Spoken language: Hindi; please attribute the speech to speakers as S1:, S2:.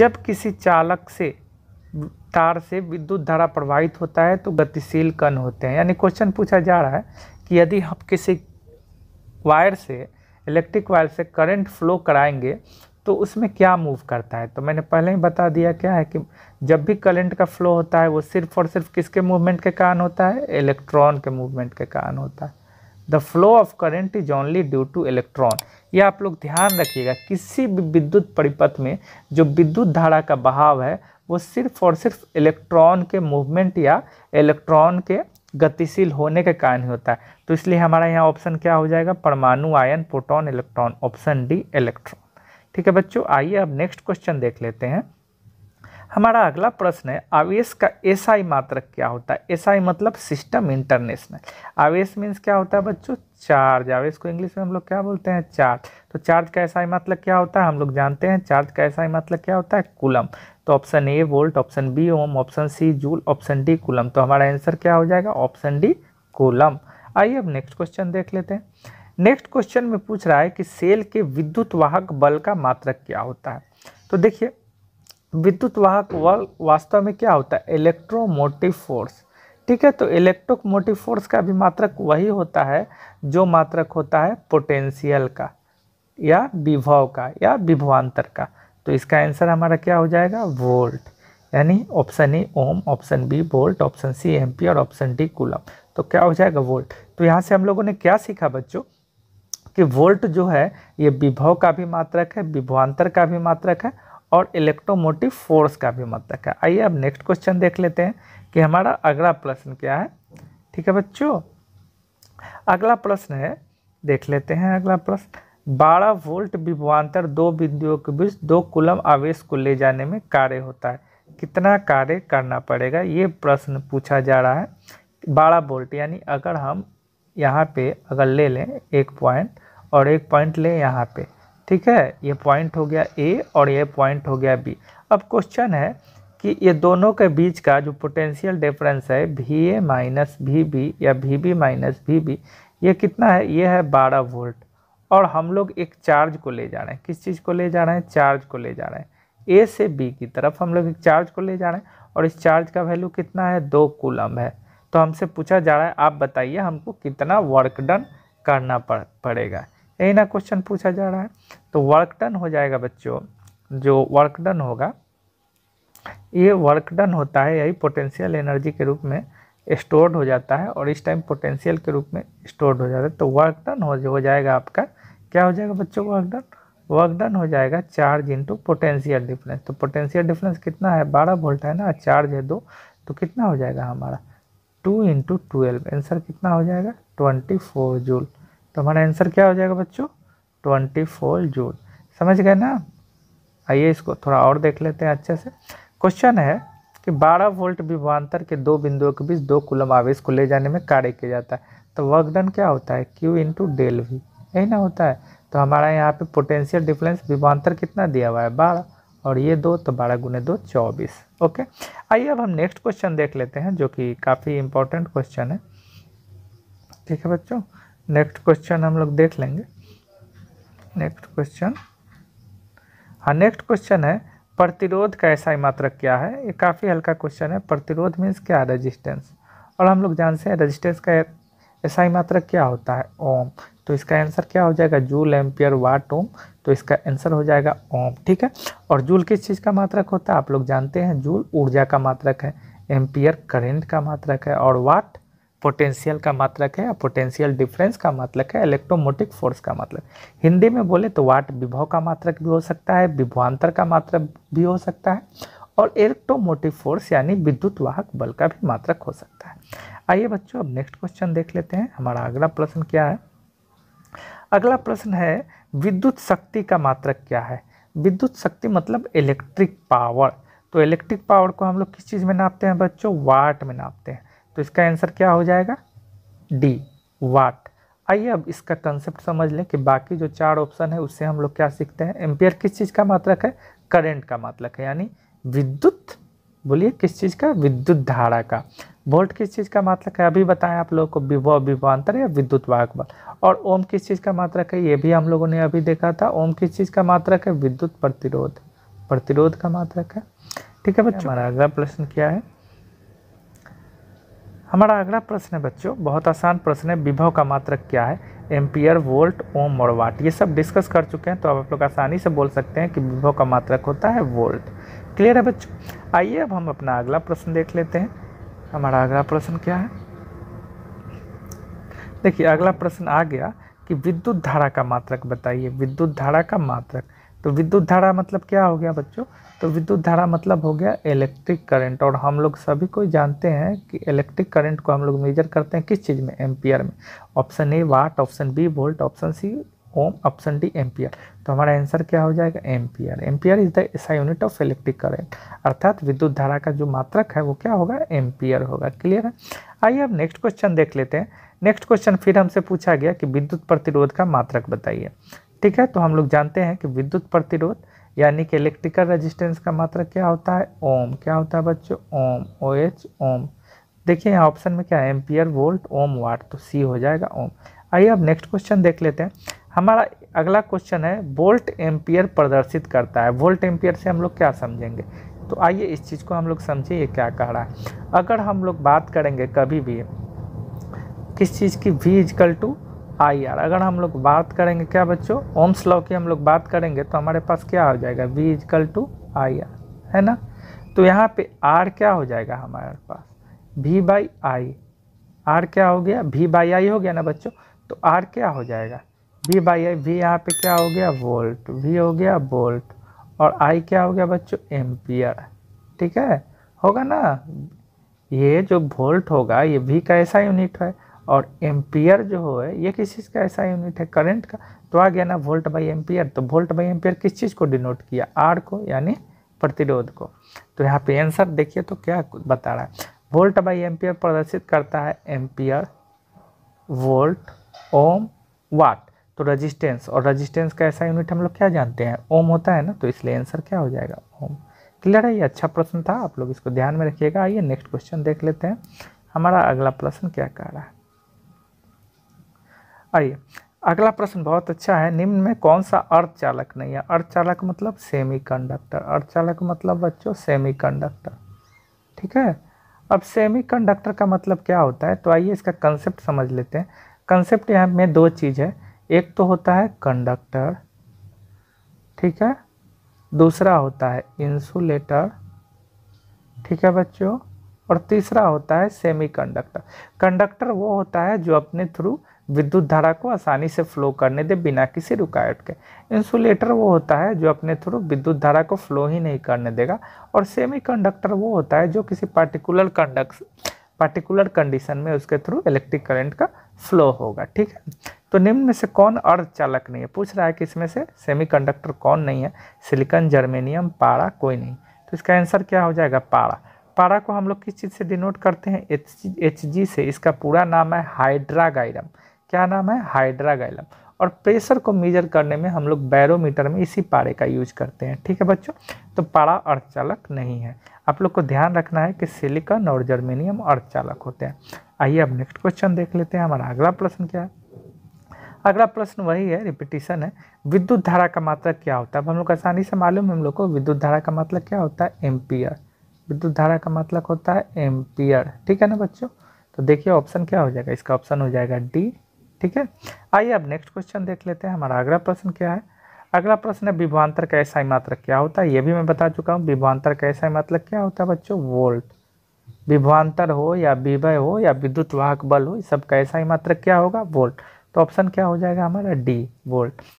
S1: जब किसी चालक से तार से विद्युत धारा प्रवाहित होता है तो गतिशील कण होते हैं यानी क्वेश्चन पूछा जा रहा है कि यदि हम किसी वायर से इलेक्ट्रिक वायर से करंट फ्लो कराएंगे तो उसमें क्या मूव करता है तो मैंने पहले ही बता दिया क्या है कि जब भी करंट का फ्लो होता है वो सिर्फ और सिर्फ किसके मूवमेंट के कारण होता है इलेक्ट्रॉन के मूवमेंट के कारण होता है the flow of current is only due to electron ये आप लोग ध्यान रखिएगा किसी भी विद्युत परिपथ में जो विद्युत धारा का बहाव है वो सिर्फ और सिर्फ इलेक्ट्रॉन के मूवमेंट या इलेक्ट्रॉन के गतिशील होने के कारण ही होता है तो इसलिए हमारा यहाँ ऑप्शन क्या हो जाएगा परमाणु आयन proton electron option D electron ठीक है बच्चों आइए अब नेक्स्ट क्वेश्चन देख लेते हैं हमारा अगला प्रश्न है आवेश का एसआई मात्रक क्या होता है एसआई मतलब सिस्टम इंटरनेशनल आवेश मीन्स क्या होता है बच्चों चार्ज आवेश को इंग्लिश में हम लोग क्या बोलते हैं चार्ज तो चार्ज का एसआई मतलब क्या होता है हम लोग जानते हैं चार्ज का एसआई मतलब क्या होता है कुलम तो option A volt option B ohm option C joule option D coulomb तो हमारा आंसर क्या हो जाएगा ऑप्शन डी कुलम आइए अब नेक्स्ट क्वेश्चन देख लेते हैं नेक्स्ट क्वेश्चन में पूछ रहा है कि सेल के विद्युत वाहक बल का मात्रक क्या होता है तो देखिए विद्युत वाहक बल वास्तव में क्या होता है इलेक्ट्रोमोटिव फोर्स ठीक है तो इलेक्ट्रोमोटिव फोर्स का भी मात्रक वही होता है जो मात्रक होता है पोटेंशियल का या विभव का या विभवांतर का तो इसका आंसर हमारा क्या हो जाएगा वोल्ट यानी option A ohm option B volt option C M और ऑप्शन डी कूलम तो क्या हो जाएगा वोल्ट तो यहाँ से हम लोगों ने क्या सीखा बच्चों कि वोल्ट जो है ये विभव का भी मात्रक है विभवांतर का भी मात्रक है और इलेक्ट्रोमोटिव फोर्स का भी मतलब है आइए अब नेक्स्ट क्वेश्चन देख लेते हैं कि हमारा अगला प्रश्न क्या है ठीक है बच्चों अगला प्रश्न है देख लेते हैं अगला प्रश्न बारह वोल्ट विभवान्तर दो बिंदुओं के बीच दो कुलम आवेश को ले जाने में कार्य होता है कितना कार्य करना पड़ेगा ये प्रश्न पूछा जा रहा है बारह वोल्ट यानी अगर हम यहाँ पे अगर ले लें एक पॉइंट और एक पॉइंट लें यहाँ पे ठीक है ये पॉइंट हो गया ए और ये पॉइंट हो गया बी अब क्वेश्चन है कि ये दोनों के बीच का जो पोटेंशियल डिफरेंस है V A minus V B या V B minus V B ये कितना है ये है बारह वोल्ट और हम लोग एक चार्ज को ले जा रहे हैं किस चीज़ को ले जा रहे हैं चार्ज को ले जा रहे हैं ए से बी की तरफ हम लोग एक चार्ज को ले जा रहे हैं और इस चार्ज का वैल्यू कितना है दो कूलम है तो हमसे पूछा जा रहा है आप बताइए हमको कितना वर्क डन करना पड़ पड़ेगा यही ना क्वेश्चन पूछा जा रहा है तो वर्क डन हो जाएगा बच्चों जो वर्क डन होगा ये वर्क डन होता है यही पोटेंशियल एनर्जी के रूप में स्टोर्ड हो जाता है और इस टाइम पोटेंशियल के रूप में स्टोर्ड हो जाता है तो वर्क डन हो, हो जाएगा आपका क्या हो जाएगा बच्चों वर्क डन वर्क डन हो जाएगा चार्ज इंटू पोटेंशियल डिफरेंस तो पोटेंशियल डिफरेंस कितना है बारह वोल्ट है ना चार्ज है दो तो कितना हो जाएगा हमारा टू इंटू ट्वेल्व आंसर कितना हो जाएगा ट्वेंटी फोर जूल तो हमारा आंसर क्या हो जाएगा बच्चों ट्वेंटी फोर जून समझ गए ना आइए इसको थोड़ा और देख लेते हैं अच्छे से क्वेश्चन है कि 12 वोल्ट विभवांतर के दो बिंदुओं के बीच दो कुलम आवेश को ले जाने में कार्य किया जाता है तो वर्क डन क्या होता है क्यू इंटू डेल वी यही ना होता है तो हमारा यहाँ पे पोटेंशियल डिफरेंस विभवांतर कितना दिया हुआ है बारह और ये दो तो बारह गुने दो चौबीस ओके आइए अब हम नेक्स्ट क्वेश्चन देख लेते हैं जो कि काफ़ी इंपॉर्टेंट क्वेश्चन है ठीक है बच्चों नेक्स्ट क्वेश्चन हम लोग देख लेंगे नेक्स्ट क्वेश्चन हाँ नेक्स्ट क्वेश्चन है प्रतिरोध का ऐसा मात्रक क्या है ये काफ़ी हल्का क्वेश्चन है प्रतिरोध मीन्स क्या रेजिस्टेंस रजिस्टेंस और हम लोग जानते हैं रजिस्टेंस का ऐसा मात्रक क्या होता है ओम तो इसका आंसर क्या हो जाएगा जूल एम्पियर वाट ओम तो इसका आंसर हो जाएगा ओम ठीक है और जूल किस चीज़ का मात्रक होता है आप लोग जानते हैं जूल ऊर्जा का मात्रक है एम्पियर करेंट का मात्रक है और वाट पोटेंशियल का मात्रक है पोटेंशियल डिफरेंस का मतलब है इलेक्ट्रोमोटिक फोर्स का मतलब, मतलब हिंदी में बोले तो वाट विभव का मात्रक भी हो सकता है विभवान्तर का मात्रक भी हो सकता है और इलेक्ट्रोमोटिव फोर्स यानी विद्युत वाहक बल का भी मात्रक हो सकता है आइए बच्चों अब नेक्स्ट क्वेश्चन देख लेते हैं हमारा अगला प्रश्न क्या है अगला प्रश्न है विद्युत शक्ति का मात्रक क्या है विद्युत शक्ति मतलब इलेक्ट्रिक पावर तो इलेक्ट्रिक पावर को हम लोग किस चीज़ में नापते हैं बच्चों वाट में नापते हैं तो इसका आंसर क्या हो जाएगा डी वाट आइए अब इसका कंसेप्ट समझ लें कि बाकी जो चार ऑप्शन है उससे हम लोग क्या सीखते हैं एम्पियर किस चीज़ का मात्रक है करंट का मात्रक है यानी विद्युत बोलिए किस चीज़ का विद्युत धारा का वोल्ट किस चीज़ का मात्रक है अभी बताएं आप लोगों को विभव विभवान्तर या विद्युत वाहक बल और ओम किस चीज़ का मात्रक है ये भी हम लोगों ने अभी देखा था ओम किस चीज़ का मात्रक है विद्युत प्रतिरोध प्रतिरोध का मात्रक है ठीक है बच्चों हमारा अगला प्रश्न क्या है हमारा अगला प्रश्न है बच्चों बहुत आसान प्रश्न है विभव का मात्रक क्या है एम्पियर वोल्ट ओम और वाट ये सब डिस्कस कर चुके हैं तो अब आप लोग आसानी से बोल सकते हैं कि विभव का मात्रक होता है वोल्ट क्लियर है बच्चों आइए अब हम अपना अगला प्रश्न देख लेते हैं हमारा अगला प्रश्न क्या है देखिए अगला प्रश्न आ गया कि विद्युत धारा का मात्रक बताइए विद्युत धारा का मात्रक तो विद्युत धारा मतलब क्या हो गया बच्चों तो विद्युत धारा मतलब हो गया इलेक्ट्रिक करंट और हम लोग सभी को जानते हैं कि इलेक्ट्रिक करंट को हम लोग मेजर करते हैं किस चीज़ में एम्पियर में option A watt option B volt option C ohm option D ampere तो हमारा आंसर क्या हो जाएगा ampere ampere is the SI unit of electric current अर्थात विद्युत धारा का जो मात्रक है वो क्या होगा एम्पियर होगा क्लियर है आइए अब नेक्स्ट क्वेश्चन देख लेते हैं नेक्स्ट क्वेश्चन फिर हमसे पूछा गया कि विद्युत प्रतिरोध का मात्रक बताइए ठीक है तो हम लोग जानते हैं कि विद्युत प्रतिरोध यानी कि इलेक्ट्रिकल रेजिस्टेंस का मात्रा क्या होता है ओम क्या होता है बच्चों ओम ओ एच ओम देखिए यहाँ ऑप्शन में क्या है एम्पियर वोल्ट ओम वाट तो सी हो जाएगा ओम आइए अब नेक्स्ट क्वेश्चन देख लेते हैं हमारा अगला क्वेश्चन है वोल्ट एम्पियर प्रदर्शित करता है वोल्ट एम्पियर से हम लोग क्या समझेंगे तो आइए इस चीज़ को हम लोग समझें ये क्या कह रहा है अगर हम लोग बात करेंगे कभी भी किस चीज़ की वी इजकल टू आई हाँ आर अगर हम लोग बात करेंगे क्या बच्चों ओम्स लॉ की हम लोग बात करेंगे तो हमारे पास क्या हो जाएगा V is equal to I R है ना तो यहाँ पे आर क्या हो जाएगा हमारे पास वी बाई आई आर क्या हो गया वी बाई आई हो गया ना बच्चों तो आर क्या हो जाएगा वी बाई आई वी यहाँ पे क्या हो गया वोल्ट वी हो गया बोल्ट और आई क्या हो गया बच्चों एम्पियर ठीक है होगा ना ये जो वोल्ट होगा ये वी का ऐसा यूनिट है और एम्पियर जो है ये किस चीज़ का ऐसा यूनिट है करंट का तो आ गया ना वोल्ट बाई एम्पियर तो वोल्ट बाई एम्पियर किस चीज़ को डिनोट किया आर को यानी प्रतिरोध को तो यहाँ पे आंसर देखिए तो क्या बता रहा है वोल्ट बाई एम्पियर प्रदर्शित करता है एम्पियर वोल्ट ओम वाट तो रजिस्टेंस और रजिस्टेंस का ऐसा यूनिट हम लोग क्या जानते हैं ओम होता है ना तो इसलिए आंसर क्या हो जाएगा ओम क्लियर है ये अच्छा प्रश्न था आप लोग इसको ध्यान में रखिएगा आइए नेक्स्ट क्वेश्चन देख लेते हैं हमारा अगला प्रश्न क्या कह रहा है आइए अगला प्रश्न बहुत अच्छा है निम्न में कौन सा अर्धचालक नहीं है अर्धचालक मतलब सेमीकंडक्टर अर्धचालक मतलब बच्चों सेमीकंडक्टर ठीक है अब सेमीकंडक्टर का मतलब क्या होता है तो आइए इसका कंसेप्ट समझ लेते हैं कंसेप्ट यहाँ में दो चीज़ है एक तो होता है कंडक्टर ठीक है दूसरा होता है इंसुलेटर ठीक है बच्चों और तीसरा होता है सेमीकंडक्टर कंडक्टर वो होता है जो अपने थ्रू विद्युत धारा को आसानी से फ्लो करने दे बिना किसी रुकावट के इंसुलेटर वो होता है जो अपने थ्रू विद्युत धारा को फ्लो ही नहीं करने देगा और सेमीकंडक्टर वो होता है जो किसी पार्टिकुलर कंडक्ट पार्टिकुलर कंडीशन में उसके थ्रू इलेक्ट्रिक करंट का फ्लो होगा ठीक है तो निम्न में से कौन अर्ध चालक नहीं है पूछ रहा है कि इसमें से सेमीकंडक्टर कौन नहीं है सिलिकन जर्मेनियम पारा कोई नहीं तो इसका आंसर क्या हो जाएगा पारा पारा को हम लोग किस चीज़ से डिनोट करते हैं एच जी से इसका पूरा नाम है हाइड्रागाइरम क्या नाम है गैलम और प्रेशर को मेजर करने में हम लोग बैरोमीटर में इसी पारे का यूज करते हैं ठीक है बच्चों तो पारा अर्धचालक नहीं है आप लोग को ध्यान रखना है कि सिलिकॉन और जर्मेनियम अर्धचालक होते हैं आइए अब नेक्स्ट क्वेश्चन देख लेते हैं हमारा अगला प्रश्न क्या है अगला प्रश्न वही है रिपीटिशन है विद्युत धारा का मात्रा मतलब क्या होता है अब हम लोग आसानी से मालूम है हम लोग को विद्युत धारा का मतलब क्या होता है एम्पियर विद्युत धारा का मतलब होता है एम्पियर ठीक है ना बच्चों तो देखिए ऑप्शन क्या हो जाएगा इसका ऑप्शन हो जाएगा डी ठीक है आइए अब नेक्स्ट क्वेश्चन देख लेते हैं हमारा अगला प्रश्न क्या है अगला प्रश्न है विभवान्तर का ऐसा मात्रक क्या होता है ये भी मैं बता चुका हूँ विभवान्तर का ऐसा मतलब क्या होता है बच्चों वोल्ट विभवान्तर हो या विभय हो या विद्युत वाहक बल हो सब का ऐसा मात्रक क्या होगा वोल्ट तो ऑप्शन क्या हो जाएगा हमारा डी वोल्ट